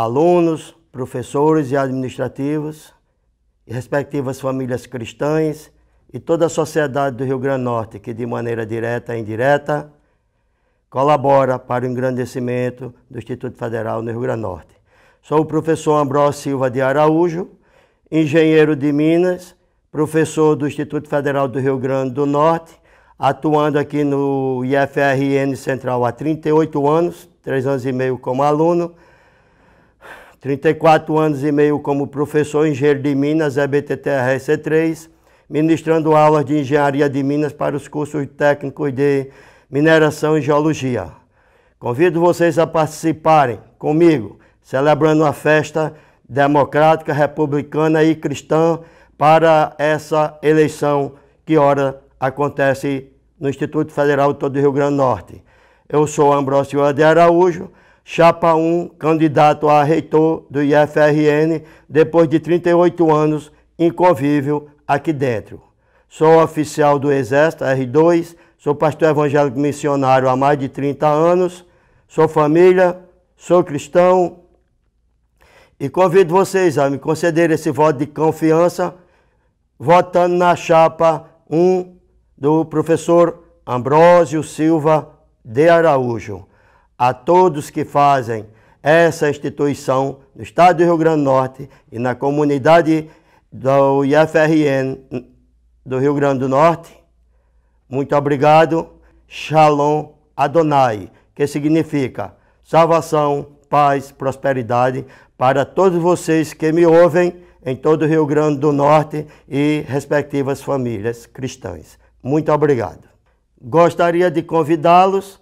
alunos, professores e administrativos, e respectivas famílias cristãs e toda a sociedade do Rio Grande do Norte, que de maneira direta e indireta colabora para o engrandecimento do Instituto Federal no Rio Grande do Norte. Sou o professor Ambrós Silva de Araújo, engenheiro de Minas, professor do Instituto Federal do Rio Grande do Norte, atuando aqui no IFRN Central há 38 anos, três anos e meio como aluno, 34 anos e meio como professor engenheiro de Minas, EBTTRC3, ministrando aulas de engenharia de Minas para os cursos técnicos de mineração e geologia. Convido vocês a participarem comigo, celebrando a festa democrática, republicana e cristã para essa eleição que ora acontece no Instituto Federal do Rio Grande do Norte. Eu sou Ambrósio de Araújo. Chapa 1, candidato a reitor do IFRN, depois de 38 anos inconvívio aqui dentro. Sou oficial do Exército R2, sou pastor evangélico missionário há mais de 30 anos, sou família, sou cristão e convido vocês a me conceder esse voto de confiança votando na chapa 1 do professor Ambrósio Silva de Araújo a todos que fazem essa instituição no Estado do Rio Grande do Norte e na comunidade do IFRN do Rio Grande do Norte. Muito obrigado. Shalom Adonai, que significa salvação, paz, prosperidade para todos vocês que me ouvem em todo o Rio Grande do Norte e respectivas famílias cristãs. Muito obrigado. Gostaria de convidá-los